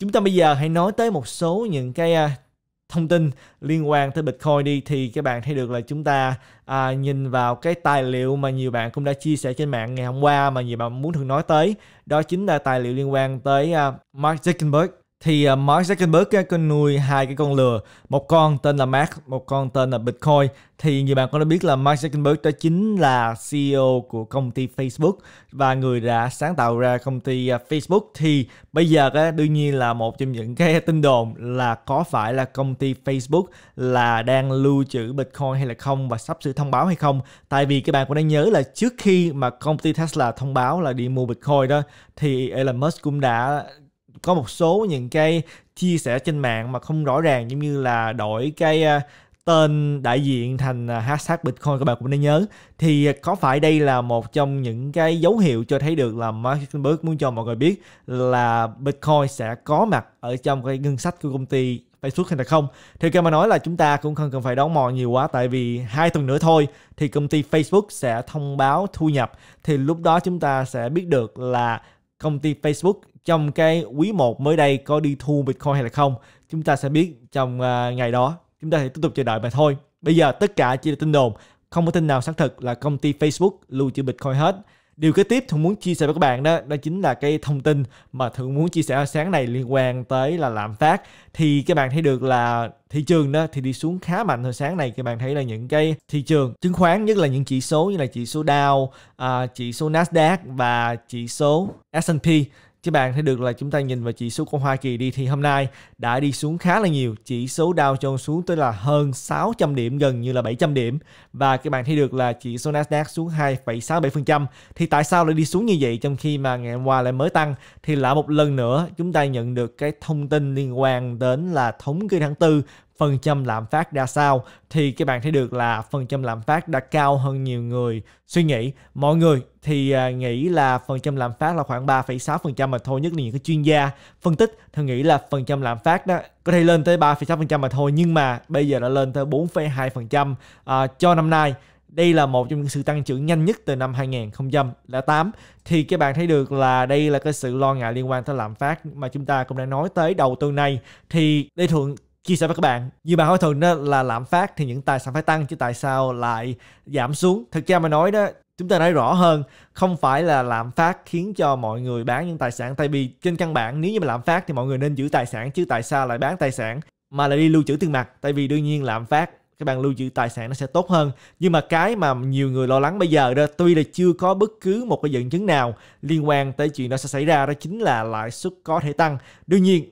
Chúng ta bây giờ hãy nói tới một số những cái à, thông tin liên quan tới Bitcoin đi thì các bạn thấy được là chúng ta à, nhìn vào cái tài liệu mà nhiều bạn cũng đã chia sẻ trên mạng ngày hôm qua mà nhiều bạn muốn thường nói tới đó chính là tài liệu liên quan tới à, Mark Zuckerberg thì à, Mark Zuckerberg có nuôi hai cái con lừa một con tên là Mark một con tên là Bitcoin thì nhiều bạn có đã biết là Mark Zuckerberg đó chính là CEO của công ty Facebook và người đã sáng tạo ra công ty à, Facebook thì bây giờ cái đương nhiên là một trong những cái tin đồn là có phải là công ty Facebook là đang lưu trữ Bitcoin hay là không và sắp sửa thông báo hay không tại vì các bạn cũng đã nhớ là trước khi mà công ty Tesla thông báo là đi mua Bitcoin đó thì Elon Musk cũng đã có một số những cái chia sẻ trên mạng mà không rõ ràng giống như là đổi cái ờ, tên đại diện thành ờ, hashtag Bitcoin các bạn cũng nên nhớ thì ờ, có phải đây là một trong những cái dấu hiệu cho thấy được là Mark Zuckerberg muốn cho mọi người biết là Bitcoin sẽ có mặt ở trong cái ngân sách của công ty Facebook hay là không thì cái mà nói là chúng ta cũng không cần phải đón mò nhiều quá tại vì hai tuần nữa thôi thì công ty Facebook sẽ thông báo thu nhập thì lúc đó chúng ta sẽ biết được là công ty Facebook trong cái quý 1 mới đây có đi thu Bitcoin hay là không chúng ta sẽ biết trong uh, ngày đó chúng ta sẽ tiếp tục chờ đợi mà thôi bây giờ tất cả chỉ là tin đồn không có tin nào xác thực là công ty Facebook lưu trữ Bitcoin hết điều kế tiếp thường muốn chia sẻ với các bạn đó đó chính là cái thông tin mà thường muốn chia sẻ sáng này liên quan tới là lạm phát thì các bạn thấy được là thị trường đó thì đi xuống khá mạnh hồi sáng này các bạn thấy là những cái thị trường chứng khoán nhất là những chỉ số như là chỉ số Dow, à, chỉ số Nasdaq và chỉ số S&P các bạn thấy được là chúng ta nhìn vào chỉ số của Hoa Kỳ đi thì hôm nay đã đi xuống khá là nhiều. Chỉ số Dow Jones xuống tới là hơn 600 điểm, gần như là 700 điểm. Và các bạn thấy được là chỉ số Nasdaq xuống 2,67%. Thì tại sao lại đi xuống như vậy trong khi mà ngày hôm qua lại mới tăng? Thì là một lần nữa chúng ta nhận được cái thông tin liên quan đến là thống kê tháng 4 phần trăm lạm phát ra sao thì các bạn thấy được là phần trăm lạm phát đã cao hơn nhiều người suy nghĩ. Mọi người thì à, nghĩ là phần trăm lạm phát là khoảng 3,6% mà thôi nhất là những cái chuyên gia phân tích thì nghĩ là phần trăm lạm phát đó có thể lên tới 3,6% mà thôi nhưng mà bây giờ đã lên tới 4,2% trăm à, cho năm nay. Đây là một trong những sự tăng trưởng nhanh nhất từ năm 2008 thì các bạn thấy được là đây là cái sự lo ngại liên quan tới lạm phát mà chúng ta cũng đã nói tới đầu tuần này thì đây thường chia sẻ với các bạn như bạn hỏi thường đó là lạm phát thì những tài sản phải tăng chứ tại sao lại giảm xuống thực ra mà nói đó chúng ta nói rõ hơn không phải là lạm phát khiến cho mọi người bán những tài sản tại vì trên căn bản nếu như mà lạm phát thì mọi người nên giữ tài sản chứ tại sao lại bán tài sản mà lại đi lưu trữ tiền mặt tại vì đương nhiên lạm phát các bạn lưu trữ tài sản nó sẽ tốt hơn nhưng mà cái mà nhiều người lo lắng bây giờ đó tuy là chưa có bất cứ một cái dẫn chứng nào liên quan tới chuyện nó sẽ xảy ra đó chính là lãi suất có thể tăng đương nhiên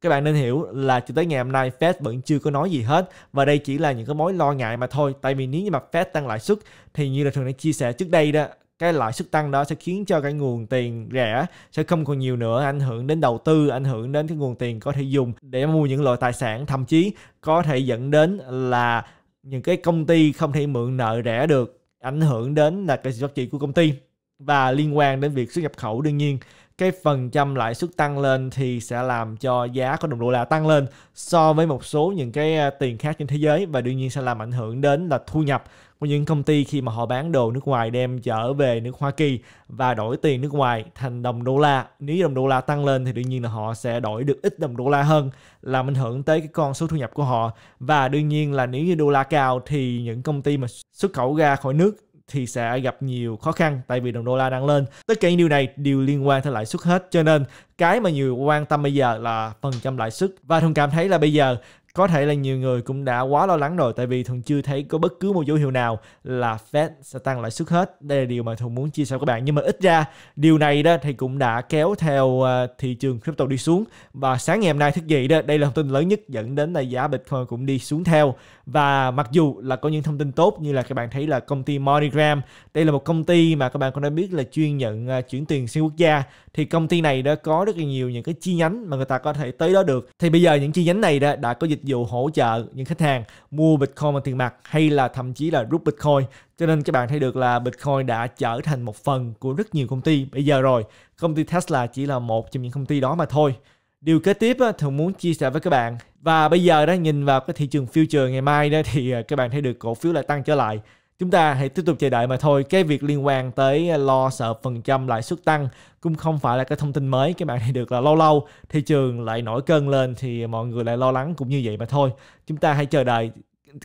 các bạn nên hiểu là cho tới ngày hôm nay Fed vẫn chưa có nói gì hết và đây chỉ là những cái mối lo ngại mà thôi tại vì nếu như mà Fed tăng lãi suất thì như là thường đã chia sẻ trước đây đó cái lãi suất tăng đó sẽ khiến cho cái nguồn tiền rẻ sẽ không còn nhiều nữa ảnh hưởng đến đầu tư ảnh hưởng đến cái nguồn tiền có thể dùng để mua những loại tài sản thậm chí có thể dẫn đến là những cái công ty không thể mượn nợ rẻ được ảnh hưởng đến là cái giá trị của công ty và liên quan đến việc xuất nhập khẩu đương nhiên cái phần trăm lãi suất tăng lên thì sẽ làm cho giá của đồng đô la tăng lên so với một số những cái à, tiền khác trên thế giới và đương nhiên sẽ làm ảnh hưởng đến là thu nhập của những công ty khi mà họ bán đồ nước ngoài đem trở về nước Hoa Kỳ và đổi tiền nước ngoài thành đồng đô la. Nếu đồng đô la tăng lên thì đương nhiên là họ sẽ đổi được ít đồng đô la hơn làm ảnh hưởng tới cái con số thu nhập của họ và đương nhiên là nếu như đô la cao thì những công ty mà xuất khẩu ra khỏi nước thì sẽ gặp nhiều khó khăn tại vì đồng đô la đang lên. Tất cả những điều này đều liên quan tới lãi suất hết. Cho nên cái mà nhiều quan tâm bây giờ là phần trăm lãi suất và thông cảm thấy là bây giờ có thể là nhiều người cũng đã quá lo lắng rồi tại vì thường chưa thấy có bất cứ một dấu hiệu nào là Fed sẽ tăng lãi suất hết. Đây là điều mà thường muốn chia sẻ với các bạn nhưng mà ít ra điều này đó thì cũng đã kéo theo ờ, thị trường crypto đi xuống và sáng ngày hôm nay thức dậy đó đây là thông tin lớn nhất dẫn đến là giá Bitcoin cũng đi xuống theo và mặc dù là có những thông tin tốt như là các bạn thấy là công ty MoneyGram đây là một công ty mà các bạn cũng đã biết là chuyên nhận uh, chuyển tiền xuyên quốc gia thì công ty này đã có rất là nhiều những cái chi nhánh mà người ta có thể tới đó được thì bây giờ những chi nhánh này đã, đã có dịch vụ hỗ trợ những khách hàng mua Bitcoin bằng tiền mặt hay là thậm chí là rút Bitcoin cho nên các bạn thấy được là Bitcoin đã trở thành một phần của rất nhiều công ty bây giờ rồi công ty Tesla chỉ là một trong những công ty đó mà thôi điều kế tiếp á, thường muốn chia sẻ với các bạn và bây giờ đó nhìn vào cái thị trường future ngày mai đó thì ờ, các bạn thấy được cổ phiếu lại tăng trở lại chúng ta hãy tiếp tục chờ đợi mà thôi cái việc liên quan tới ờ, lo sợ phần trăm lãi suất tăng cũng không phải là cái thông tin mới các bạn thấy được là lâu lâu thị trường lại nổi cơn lên thì mọi người lại lo lắng cũng như vậy mà thôi chúng ta hãy chờ đợi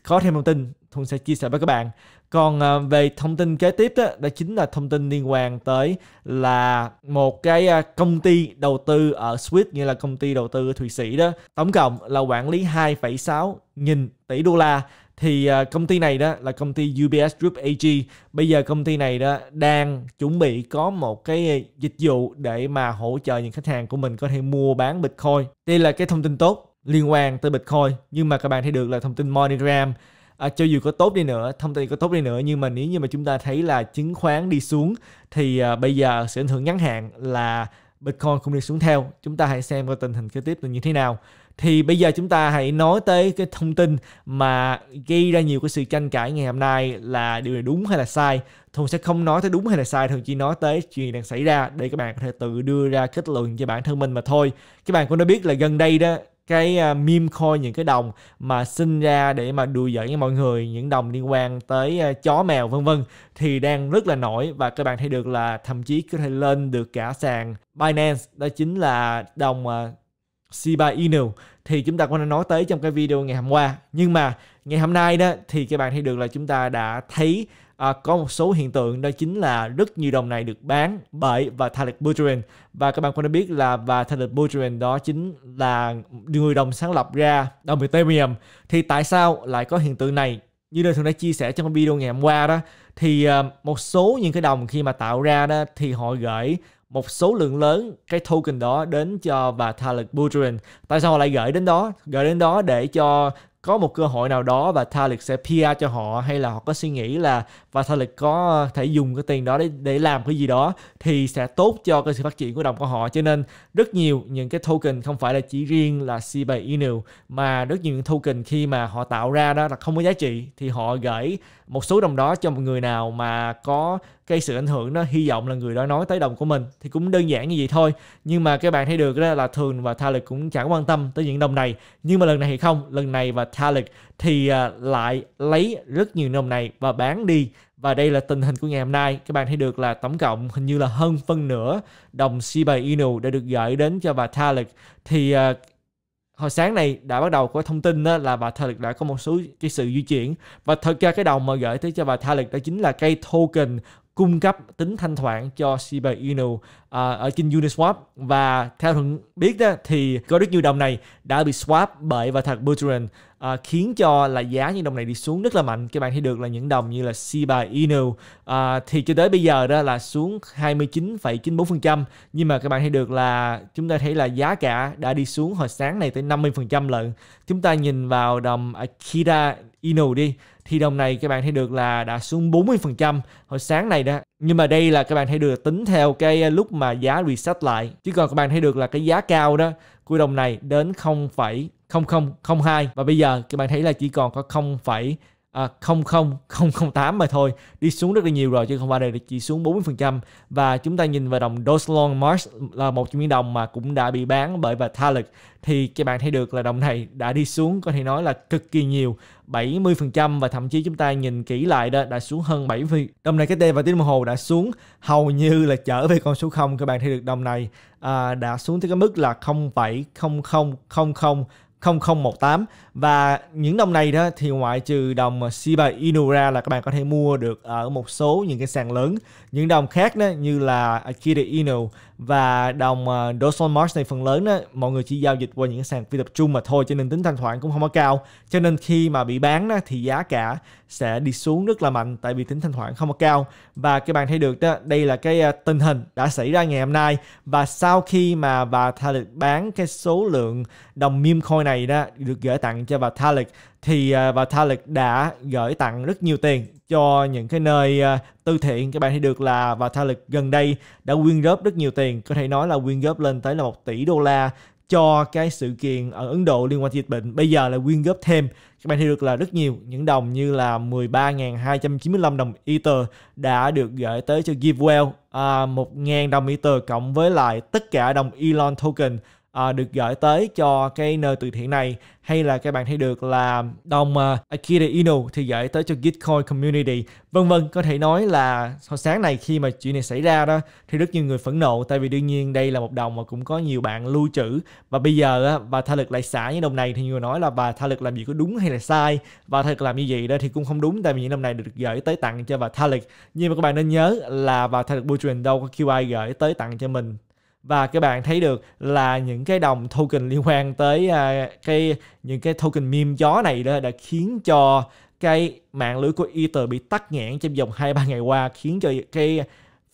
có thêm thông tin thuận sẽ chia sẻ với các bạn còn ờ, về thông tin kế tiếp đó, đó chính là thông tin liên quan tới là một cái ờ, công ty đầu tư ở Swiss như là công ty đầu tư ở Thụy Sĩ đó tổng cộng là quản lý 2,6 nghìn tỷ đô la thì ờ, công ty này đó là công ty UBS Group AG bây giờ công ty này đó đang chuẩn bị có một cái dịch vụ để mà hỗ trợ những khách hàng của mình có thể mua bán Bitcoin đây là cái thông tin tốt liên quan tới Bitcoin nhưng mà các bạn thấy được là thông tin monogram à, cho dù có tốt đi nữa thông tin có tốt đi nữa nhưng mà nếu như mà chúng ta thấy là chứng khoán đi xuống thì à, bây giờ sự ảnh hưởng ngắn hạn là Bitcoin cũng đi xuống theo chúng ta hãy xem coi tình hình kế tiếp là như thế nào thì bây giờ chúng ta hãy nói tới cái thông tin mà gây ra nhiều cái sự tranh cãi ngày hôm nay là điều này đúng hay là sai thường sẽ không nói tới đúng hay là sai thường chỉ nói tới chuyện đang xảy ra để các bạn có thể tự đưa ra kết luận cho bản thân mình mà thôi các bạn cũng đã biết là gần đây đó cái à, meme coin những cái đồng mà sinh ra để mà đùa giỡn với mọi người những đồng liên quan tới à, chó mèo vân vân thì đang rất là nổi và các bạn thấy được là thậm chí có thể lên được cả sàn Binance đó chính là đồng uh, Shiba Inu thì chúng ta cũng đã nói tới trong cái video ngày hôm qua nhưng mà ngày hôm nay đó thì các bạn thấy được là chúng ta đã thấy à, có một số hiện tượng đó chính là rất nhiều đồng này được bán bởi và Thalid Buterin và các bạn cũng đã biết là và Thalid Buterin đó chính là người đồng sáng lập ra đồng Ethereum thì tại sao lại có hiện tượng này như nơi thường đã chia sẻ trong video ngày hôm qua đó thì à, một số những cái đồng khi mà tạo ra đó thì họ gửi một số lượng lớn cái token đó đến cho và Vitalik Buterin. Tại sao họ lại gửi đến đó? Gửi đến đó để cho có một cơ hội nào đó và Thalik sẽ PR cho họ hay là họ có suy nghĩ là và Thalik có thể dùng cái tiền đó để để làm cái gì đó thì sẽ tốt cho cái sự phát triển của đồng của họ cho nên rất nhiều những cái token không phải là chỉ riêng là c Inu mà rất nhiều những token khi mà họ tạo ra đó là không có giá trị thì họ gửi một số đồng đó cho một người nào mà có cái sự ảnh hưởng đó hy vọng là người đó nói tới đồng của mình thì cũng đơn giản như vậy thôi nhưng mà các bạn thấy được đó là thường và Tha Thalik cũng chẳng quan tâm tới những đồng này nhưng mà lần này thì không lần này và Vitalik thì à, lại lấy rất nhiều nông này và bán đi và đây là tình hình của ngày hôm nay các bạn thấy được là tổng cộng hình như là hơn phân nửa đồng Shiba Inu đã được gửi đến cho bà Vitalik thì à, hồi sáng này đã bắt đầu có thông tin là bà Vitalik đã có một số cái sự di chuyển và thật ra cái đồng mà gửi tới cho bà Vitalik đó chính là cây token cung cấp tính thanh thoảng cho Shiba Inu uh, ở trên Uniswap và theo thuận biết đó thì có rất nhiều đồng này đã bị swap bởi và thật Buterin uh, à, khiến cho là giá những đồng này đi xuống rất là mạnh các bạn thấy được là những đồng như là Shiba Inu uh, thì cho tới bây giờ đó là xuống 29,94% nhưng mà các bạn thấy được là chúng ta thấy là giá cả đã đi xuống hồi sáng này tới 50% lận chúng ta nhìn vào đồng Akira Inu đi thì đồng này các bạn thấy được là đã xuống 40% hồi sáng này đó nhưng mà đây là các bạn thấy được tính theo cái à, lúc mà giá reset lại chứ còn các bạn thấy được là cái giá cao đó của đồng này đến 0,0002 và bây giờ các bạn thấy là chỉ còn có 0, 0008 à, mà thôi đi xuống rất là nhiều rồi chứ không phải đây chỉ xuống 40% và chúng ta nhìn vào đồng Doslon Mars là một trong những đồng mà cũng đã bị bán bởi Vitalik thì các bạn thấy được là đồng này đã đi xuống có thể nói là cực kỳ nhiều 70% và thậm chí chúng ta nhìn kỹ lại đó đã xuống hơn 70 đồng này cái tên và tiếng đồng hồ đã xuống hầu như là trở về con số 0 các bạn thấy được đồng này à, đã xuống tới cái mức là 0,0000 0018 và những đồng này đó thì ngoại trừ đồng Shiba Inu ra là các bạn có thể mua được ở một số những cái sàn lớn những đồng khác đó như là Akira Inu và đồng uh, Dawson Marsh này phần lớn đó, mọi người chỉ giao dịch qua những sàn phi tập trung mà thôi cho nên tính thanh khoản cũng không có cao cho nên khi mà bị bán đó, thì giá cả sẽ đi xuống rất là mạnh tại vì tính thanh khoản không có cao và các bạn thấy được đó, đây là cái uh, tình hình đã xảy ra ngày hôm nay và sau khi mà bà Thalik bán cái số lượng đồng meme coin này đó được gửi tặng cho bà Thalik thì uh, bà Thalik đã gửi tặng rất nhiều tiền cho những cái nơi à, tư thiện các bạn thấy được là và lực gần đây đã quyên góp rất nhiều tiền có thể nói là quyên góp lên tới là một tỷ đô la cho cái sự kiện ở Ấn Độ liên quan dịch bệnh bây giờ là quyên góp thêm các bạn thấy được là rất nhiều những đồng như là 13.295 đồng Ether đã được gửi tới cho GiveWell à, 1.000 đồng Ether cộng với lại tất cả đồng Elon Token uh, được gửi tới cho cái nơi từ thiện này hay là các bạn thấy được là đồng uh, Akira Inu thì gửi tới cho Gitcoin Community vân vân có thể nói là hồi sáng này khi mà chuyện này xảy ra đó thì rất nhiều người phẫn nộ tại vì đương nhiên đây là một đồng mà cũng có nhiều bạn lưu trữ và bây giờ uh, bà Tha Lực lại xả những đồng này thì nhiều người nói là bà Tha Lực làm gì có đúng hay là sai và Tha Lực làm như vậy đó thì cũng không đúng tại vì những đồng này được gửi tới tặng cho bà Tha Lực nhưng mà các bạn nên nhớ là bà Tha Lực Butrin đâu có QI gửi tới tặng cho mình và các bạn thấy được là những cái đồng token liên quan tới à, cái những cái token meme chó này đó đã khiến cho cái mạng lưới của Ether bị tắt nghẽn trong vòng 2 3 ngày qua khiến cho cái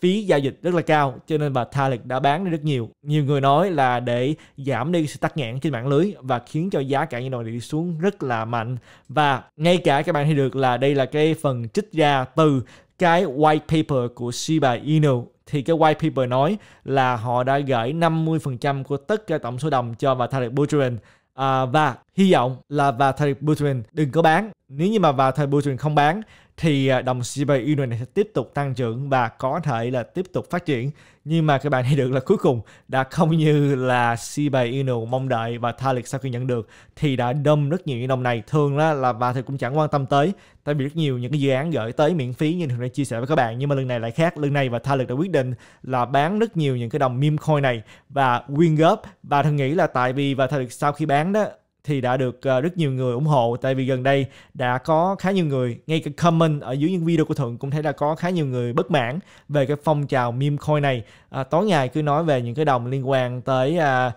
phí giao dịch rất là cao cho nên bà Vitalik đã bán đi rất nhiều. Nhiều người nói là để giảm đi sự tắc nghẽn trên mạng lưới và khiến cho giá cả những đồng này đi xuống rất là mạnh và ngay cả các bạn thấy được là đây là cái phần trích ra từ cái white paper của Shiba Inu thì cái white paper nói là họ đã gửi 50% của tất cả tổng số đồng cho Vitalik Buterin à, và hy vọng là Vitalik Buterin đừng có bán nếu như mà Vitalik Buterin không bán thì à, đồng CP Union này sẽ tiếp tục tăng trưởng và có thể là tiếp tục phát triển nhưng mà các bạn thấy được là cuối cùng đã không như là CP Union mong đợi và tha lịch sau khi nhận được thì đã đâm rất nhiều những đồng này thường là, là và thì cũng chẳng quan tâm tới tại vì rất nhiều những cái dự án gửi tới miễn phí như thường đã chia sẻ với các bạn nhưng mà lần này lại khác lần này và tha lực đã quyết định là bán rất nhiều những cái đồng meme coin này và quyên góp và thường nghĩ là tại vì và tha lực sau khi bán đó thì đã được ờ, rất nhiều người ủng hộ tại vì gần đây đã có khá nhiều người ngay cả comment ở dưới những video của thuận cũng thấy là có khá nhiều người bất mãn về cái phong trào meme coin này à, tối ngày cứ nói về những cái đồng liên quan tới à,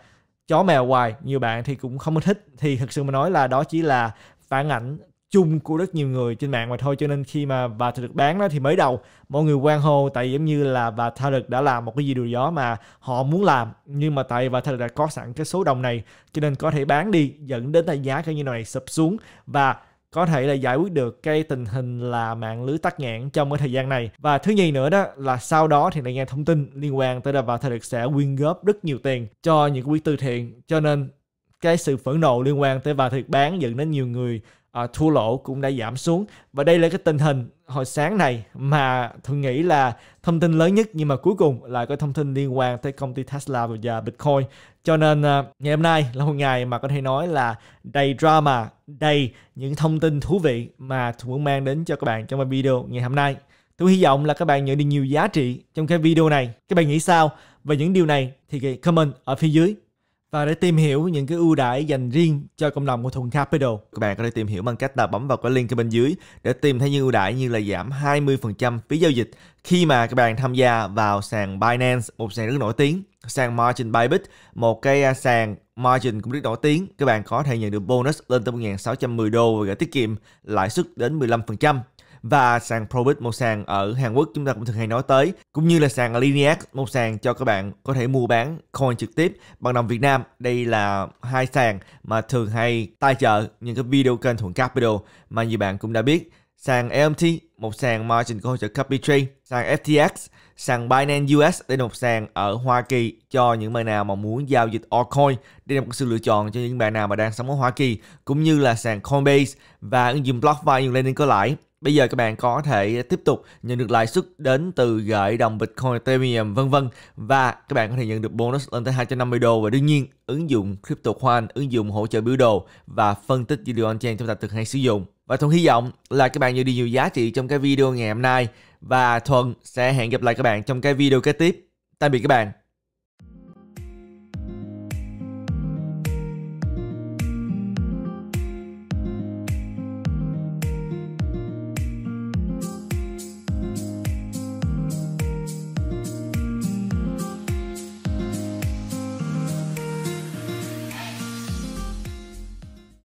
chó mèo hoài nhiều bạn thì cũng không thích thì thật sự mà nói là đó chỉ là phản ảnh chung của rất nhiều người trên mạng mà thôi cho nên khi mà bà Tha Được bán đó thì mới đầu mọi người quan hô tại giống như là bà Tha Được đã làm một cái gì điều đó mà họ muốn làm nhưng mà tại bà Tha Được đã có sẵn cái số đồng này cho nên có thể bán đi dẫn đến là giá cái như này sụp xuống và có thể là giải quyết được cái tình hình là mạng lưới tắc nghẽn trong cái thời gian này và thứ nhì nữa đó là sau đó thì lại nghe thông tin liên quan tới là bà Tha Được sẽ quyên góp rất nhiều tiền cho những quỹ từ thiện cho nên cái sự phẫn nộ liên quan tới bà thiệt bán dẫn đến nhiều người à, thua lỗ cũng đã giảm xuống và đây là cái tình hình hồi sáng này mà tôi nghĩ là thông tin lớn nhất nhưng mà cuối cùng là cái thông tin liên quan tới công ty Tesla và Bitcoin cho nên à, ngày hôm nay là một ngày mà có thể nói là đầy drama đầy những thông tin thú vị mà tôi muốn mang đến cho các bạn trong video ngày hôm nay Tôi hy vọng là các bạn nhận được nhiều giá trị trong cái video này. Các bạn nghĩ sao về những điều này thì comment ở phía dưới và để tìm hiểu những cái ưu đãi dành riêng cho cộng đồng của Thuận Capital. Các bạn có thể tìm hiểu bằng cách là bấm vào cái link ở bên dưới để tìm thấy những ưu đãi như là giảm 20% phí giao dịch khi mà các bạn tham gia vào sàn Binance, một sàn rất nổi tiếng, sàn Margin Bybit, một cái à, sàn margin cũng rất nổi tiếng. Các bạn có thể nhận được bonus lên tới 1.610 đô và gửi tiết kiệm lãi suất đến 15% và sàn Probit một sàn ở Hàn Quốc chúng ta cũng thường hay nói tới cũng như là sàn Lineax một sàn cho các bạn có thể mua bán coin trực tiếp bằng đồng Việt Nam đây là hai sàn mà thường hay tài trợ những cái video kênh thuận capital mà nhiều bạn cũng đã biết sàn LMT một sàn margin có hỗ trợ copy trade sàn FTX sàn Binance US đây là một sàn ở Hoa Kỳ cho những bạn nào mà muốn giao dịch altcoin đây là một sự lựa chọn cho những bạn nào mà đang sống ở Hoa Kỳ cũng như là sàn Coinbase và ứng dụng BlockFi nhưng lên có lãi Bây giờ các bạn có thể tiếp tục nhận được lãi suất đến từ gửi đồng Bitcoin, Ethereum vân vân và các bạn có thể nhận được bonus lên tới 250 đô và đương nhiên ứng dụng CryptoQuant, ứng dụng hỗ trợ biểu đồ và phân tích video on-chain chúng ta thực hay sử dụng. Và Thuận hy vọng là các bạn nhận được nhiều giá trị trong cái video ngày hôm nay và Thuận sẽ hẹn gặp lại các bạn trong cái video kế tiếp. Tạm biệt các bạn.